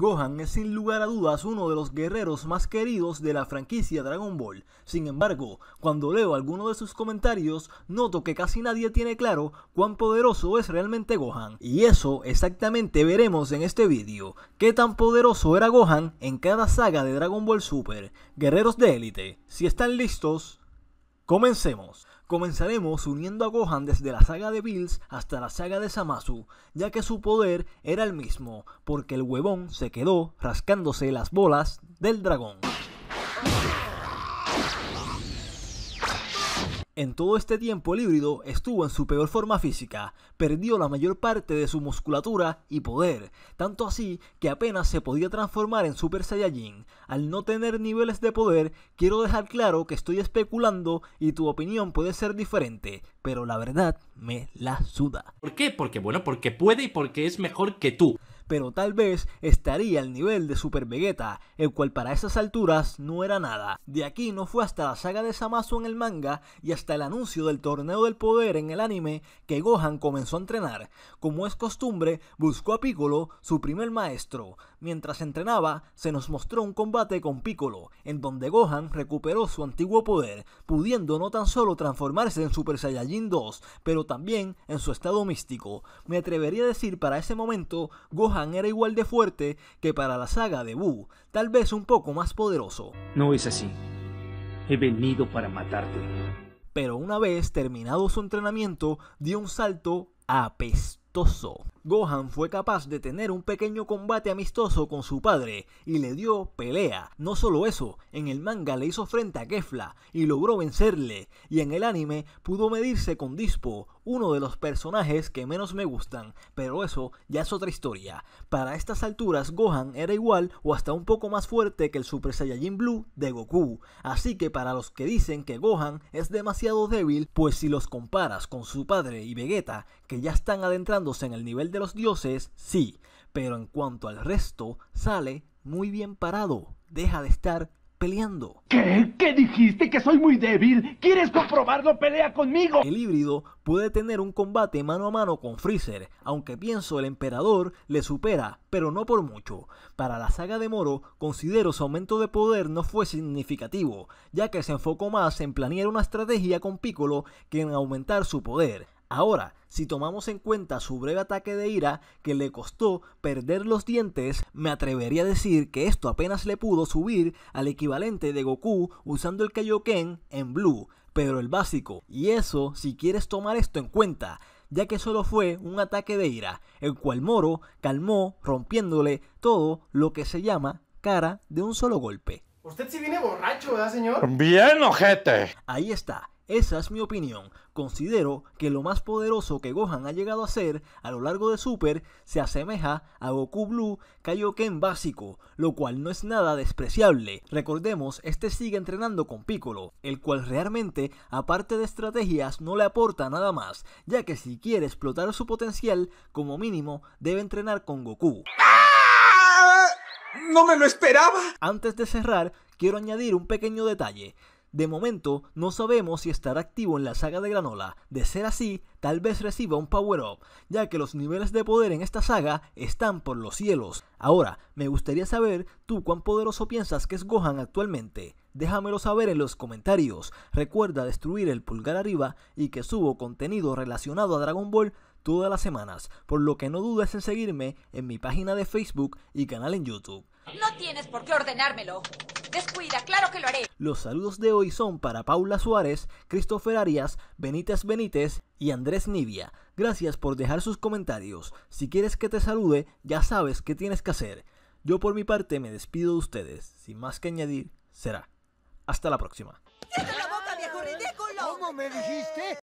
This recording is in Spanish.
Gohan es sin lugar a dudas uno de los guerreros más queridos de la franquicia Dragon Ball. Sin embargo, cuando leo alguno de sus comentarios, noto que casi nadie tiene claro cuán poderoso es realmente Gohan. Y eso exactamente veremos en este vídeo. ¿Qué tan poderoso era Gohan en cada saga de Dragon Ball Super? Guerreros de élite, si están listos, comencemos. Comenzaremos uniendo a Gohan desde la saga de Bills hasta la saga de Samasu, ya que su poder era el mismo, porque el huevón se quedó rascándose las bolas del dragón. En todo este tiempo el híbrido estuvo en su peor forma física, perdió la mayor parte de su musculatura y poder, tanto así que apenas se podía transformar en Super Saiyajin. Al no tener niveles de poder, quiero dejar claro que estoy especulando y tu opinión puede ser diferente, pero la verdad me la suda. ¿Por qué? Porque bueno, porque puede y porque es mejor que tú pero tal vez estaría al nivel de Super Vegeta, el cual para esas alturas no era nada. De aquí no fue hasta la saga de Samasu en el manga y hasta el anuncio del torneo del poder en el anime que Gohan comenzó a entrenar. Como es costumbre, buscó a Piccolo, su primer maestro. Mientras entrenaba, se nos mostró un combate con Piccolo, en donde Gohan recuperó su antiguo poder, pudiendo no tan solo transformarse en Super Saiyajin 2, pero también en su estado místico. Me atrevería a decir para ese momento, Gohan era igual de fuerte que para la saga de Buu, tal vez un poco más poderoso. No es así. He venido para matarte. Pero una vez terminado su entrenamiento, dio un salto apestoso. Gohan fue capaz de tener un pequeño combate amistoso con su padre y le dio pelea. No solo eso, en el manga le hizo frente a Kefla y logró vencerle, y en el anime pudo medirse con Dispo, uno de los personajes que menos me gustan, pero eso ya es otra historia. Para estas alturas, Gohan era igual o hasta un poco más fuerte que el Super Saiyajin Blue de Goku. Así que para los que dicen que Gohan es demasiado débil, pues si los comparas con su padre y Vegeta, que ya están adentrándose en el nivel de los dioses, sí. Pero en cuanto al resto, sale muy bien parado. Deja de estar peleando. ¿Qué? ¿Qué dijiste? ¿Que soy muy débil? ¿Quieres comprobarlo? ¡Pelea conmigo! El híbrido puede tener un combate mano a mano con Freezer, aunque pienso el emperador le supera, pero no por mucho. Para la saga de Moro, considero su aumento de poder no fue significativo, ya que se enfocó más en planear una estrategia con Piccolo que en aumentar su poder. Ahora, si tomamos en cuenta su breve ataque de ira que le costó perder los dientes, me atrevería a decir que esto apenas le pudo subir al equivalente de Goku usando el Kaioken en Blue, pero el básico. Y eso si quieres tomar esto en cuenta, ya que solo fue un ataque de ira, el cual Moro calmó rompiéndole todo lo que se llama cara de un solo golpe. Usted sí viene borracho, ¿verdad, señor? Bien, ojete. Ahí está. Esa es mi opinión. Considero que lo más poderoso que Gohan ha llegado a ser a lo largo de Super se asemeja a Goku Blue Kaioken básico, lo cual no es nada despreciable. Recordemos, este sigue entrenando con Piccolo, el cual realmente, aparte de estrategias, no le aporta nada más, ya que si quiere explotar su potencial, como mínimo, debe entrenar con Goku. ¡Ah! ¡No me lo esperaba! Antes de cerrar, quiero añadir un pequeño detalle. De momento, no sabemos si estará activo en la saga de Granola. De ser así, tal vez reciba un power-up, ya que los niveles de poder en esta saga están por los cielos. Ahora, me gustaría saber tú cuán poderoso piensas que es Gohan actualmente. Déjamelo saber en los comentarios. Recuerda destruir el pulgar arriba y que subo contenido relacionado a Dragon Ball todas las semanas, por lo que no dudes en seguirme en mi página de Facebook y canal en YouTube. No tienes por qué ordenármelo. Descuida, claro que lo haré. Los saludos de hoy son para Paula Suárez, Christopher Arias, Benítez Benítez y Andrés Nivia. Gracias por dejar sus comentarios. Si quieres que te salude, ya sabes qué tienes que hacer. Yo por mi parte me despido de ustedes. Sin más que añadir, será. Hasta la próxima. la boca, viejo ¿Cómo me dijiste?